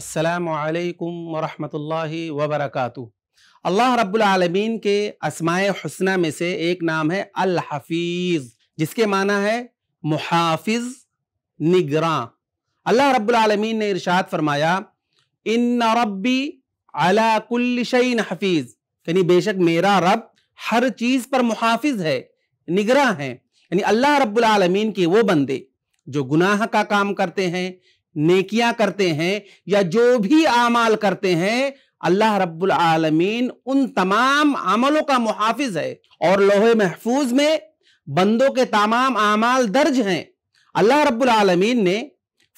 السلام علیکم ورحمۃ اللہ وبرکاتہ اللہ رب العالمین کے اسماء حسنہ میں سے ایک نام ہے الحفیظ جس کے معنی ہے محافظ اللہ رب العالمین نے ارشاد فرمایا ان ربی کل شعین حفیظ یعنی بے شک میرا رب ہر چیز پر محافظ ہے نگراں ہے یعنی اللہ رب العالمین کے وہ بندے جو گناہ کا کام کرتے ہیں نیکیاں کرتے ہیں یا جو بھی اعمال کرتے ہیں اللہ رب العالمین ان تمام عملوں کا محافظ ہے اور لوہے محفوظ میں بندوں کے تمام اعمال درج ہیں اللہ رب العالمین نے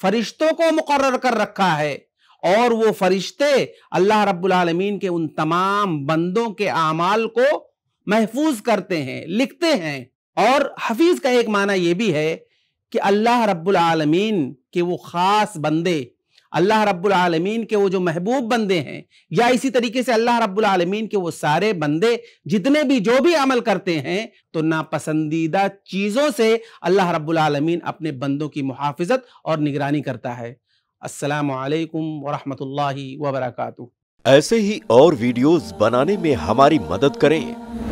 فرشتوں کو مقرر کر رکھا ہے اور وہ فرشتے اللہ رب العالمین کے ان تمام بندوں کے اعمال کو محفوظ کرتے ہیں لکھتے ہیں اور حفیظ کا ایک معنی یہ بھی ہے کہ اللہ رب العالمین کے وہ خاص بندے اللہ رب العالمین کے وہ جو محبوب بندے ہیں یا اسی طریقے سے اللہ رب العالمین کے وہ سارے بندے جتنے بھی جو بھی عمل کرتے ہیں تو ناپسندیدہ چیزوں سے اللہ رب العالمین اپنے بندوں کی محافظت اور نگرانی کرتا ہے السلام علیکم ورحمۃ اللہ وبرکاتہ ایسے ہی اور ویڈیوز بنانے میں ہماری مدد کریں